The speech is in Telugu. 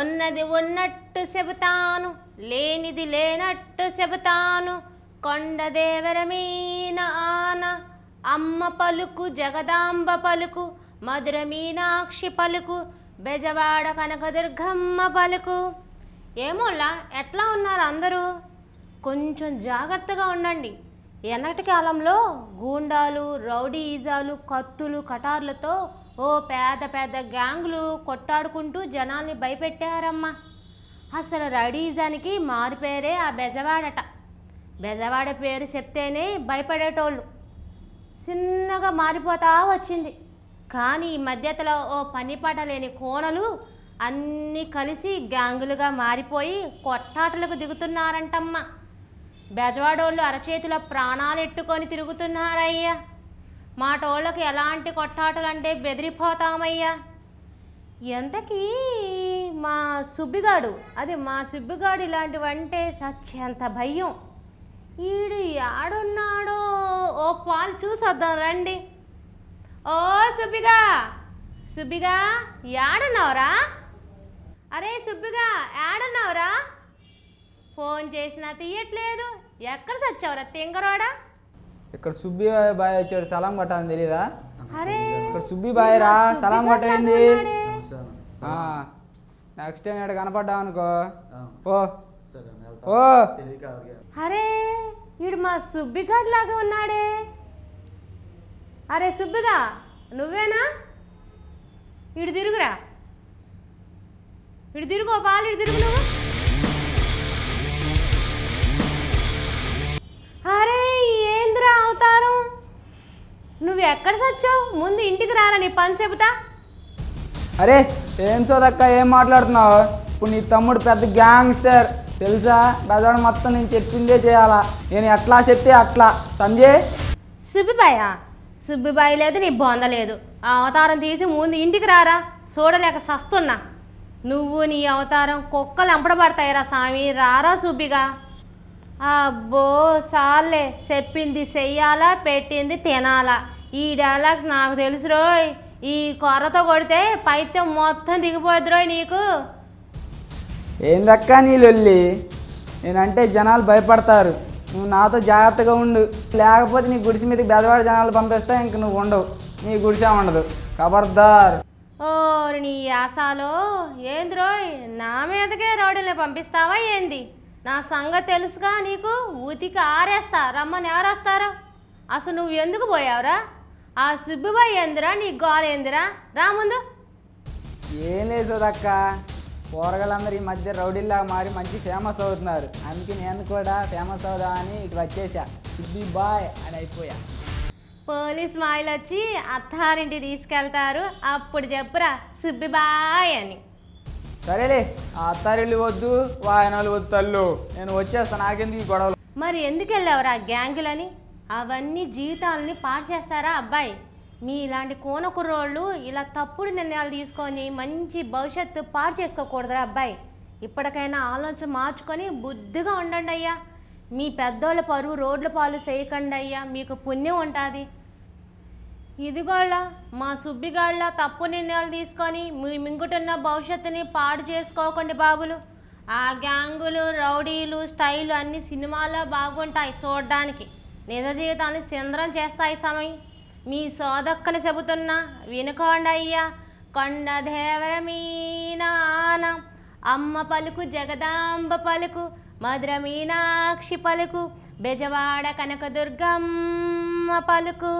ఉన్నది ఉన్నట్టు చెబుతాను లేనిది లేనట్టు చెబుతాను కొండదేవరమీన ఆన అమ్మ పలుకు జగదాంబ పలుకు మధుర మీనాక్షి పలుకు బెజవాడ కనకదుర్గమ్మ పలుకు ఏమోలా ఎట్లా ఉన్నారు అందరూ కొంచెం జాగ్రత్తగా ఉండండి ఎన్నటి కాలంలో గూండాలు రౌడీజాలు కత్తులు కటార్లతో ఓ పెద్ద పెద్ద గ్యాంగులు కొట్టాడుకుంటూ జనాల్ని భయపెట్టారమ్మా అసలు రడీజానికి పేరే ఆ బెజవాడట బెజవాడ పేరు చెప్తేనే భయపడేటోళ్ళు చిన్నగా మారిపోతా వచ్చింది కానీ ఈ మధ్యతలో ఓ పనిపాట లేని కోనలు అన్నీ కలిసి గ్యాంగులుగా మారిపోయి కొట్టాటలకు దిగుతున్నారంటమ్మా బెజవాడోళ్ళు అరచేతిలో ప్రాణాలు ఎట్టుకొని తిరుగుతున్నారయ్యా మాటోళ్ళకి ఎలాంటి కొట్టాటలు అంటే బెదిరిపోతామయ్యా ఎంతకీ మా సుబ్బిగాడు అది మా సుబ్బిగాడు ఇలాంటివంటే సత్యంత భయం ఈడు ఆడున్నాడో ఓ పాలు చూసొద్దాం రండి ఓ సుబ్బిగా సుబ్బిగా యాడున్నావురా అరే సుబ్బిగా యాడున్నావురా ఫోన్ చేసినా తీయట్లేదు ఎక్కడ సచ్చావురా తింగరోడా ఇక్కడ సుబ్బి బాయ్ వచ్చాడు సలాం కొట్టాలని తెలియదా ఇక్కడ సుబ్బి బాయ్ రా సలాం కొట్టేయండి నెక్స్ట్ టైం ఇక్కడ కనపడ్డావు అనుకో ఓ ఓ అరే ఈడు మా సుబ్బిగాడ్ లాగా ఉన్నాడే అరే సుబ్బిగా నువ్వేనా ఇటు తిరుగురా ఇడు తిరుగు పాలు ఇటు తిరుగు నువ్వు నువ్వు ఎక్కడ సచ్చావు ముందు ఇంటికి రారా నీ పని చెబుతా అరే ఏం సోదక్క ఏం మాట్లాడుతున్నావు ఇప్పుడు నీ తమ్ముడు పెద్ద గ్యాంగ్స్టర్ తెలుసా బెదవాడు మొత్తం నేను చెప్పిందే చేయాలా నేను ఎట్లా చెప్తే అట్లా సంజయ్ సుబ్బిబాయ సుబ్బిబాయి లేదు నీ బొంద లేదు ఆ అవతారం తీసి ముందు ఇంటికి రారా చూడలేక సస్తున్నా నువ్వు నీ అవతారం కుక్కలు రా స్వామి రారా సుబ్బిగా అబ్బో సార్లే చెప్పింది చెయ్యాలా పెట్టింది తినాలా ఈ డైలాగ్స్ నాకు తెలుసు రోయ్ ఈ కొర్రతో కొడితే పైత్యం మొత్తం దిగిపోద్ది రోయ్ నీకు ఏందక్క నీ లొల్లి నేనంటే జనాలు భయపడతారు నువ్వు నాతో జాగ్రత్తగా ఉండు లేకపోతే నీ గుడిసి మీదకి బెదవాడ జనాలు పంపిస్తే ఇంక నువ్వు ఉండవు నీ గుడిసే ఉండదు కబర్దార్ ఓ నీ యాసాలో రోయ్ నా మీదకే రౌడీల్ని పంపిస్తావా ఏంది నా సంగతి తెలుసుగా నీకు ఉతికి ఆరేస్తా రమ్మని ఎవరేస్తారు అసలు నువ్వు ఎందుకు పోయావురా ఆ సుబ్బుబాయ్ ఎందురా నీ గోలేందిరా రా ముందు ఏం లేదు చూడక్క కూరగాయలందరూ ఈ మధ్య రౌడీలా మారి మంచి ఫేమస్ అవుతున్నారు అందుకే నేను కూడా ఫేమస్ అవుదా అని ఇటు వచ్చేసా సుబ్బి బాయ్ అని అయిపోయా పోలీస్ మాయలు వచ్చి అత్తారింటి తీసుకెళ్తారు అప్పుడు చెప్పురా సుబ్బి బాయ్ అని సరేలే ఆ అత్తారిల్లు వద్దు వాయనాలు వద్దు తల్లు నేను వచ్చేస్తాను నాకెందుకు గొడవలు మరి ఎందుకు వెళ్ళావురా గ్యాంగులని అవన్నీ జీవితాలని పాడు చేస్తారా అబ్బాయి మీ ఇలాంటి కోనకుర్రోళ్ళు ఇలా తప్పుడు నిర్ణయాలు తీసుకొని మంచి భవిష్యత్తు పాడు చేసుకోకూడదురా అబ్బాయి ఇప్పటికైనా ఆలోచన మార్చుకొని బుద్ధిగా ఉండండి అయ్యా మీ పెద్దోళ్ళ పరువు రోడ్ల పాలు చేయకండి అయ్యా మీకు పుణ్యం ఉంటుంది ఇదిగోళ్ళ మా సుబ్బిగాళ్ళ తప్పు నిర్ణయాలు తీసుకొని మీ మింగుటున్న భవిష్యత్తుని పాడు చేసుకోకండి బాబులు ఆ గ్యాంగులు రౌడీలు స్టైలు అన్ని సినిమాల్లో బాగుంటాయి చూడడానికి నిజ జీవితాన్ని సింద్రం చేస్తాయి సమయం మీ సోదక్కలు చెబుతున్నా వినుకోండయ్యా కొండదేవర మీ నాన అమ్మ పలుకు జగదాంబ పలుకు మధుర మీనాక్షి పలుకు బెజవాడ కనకదుర్గమ్మ పలుకు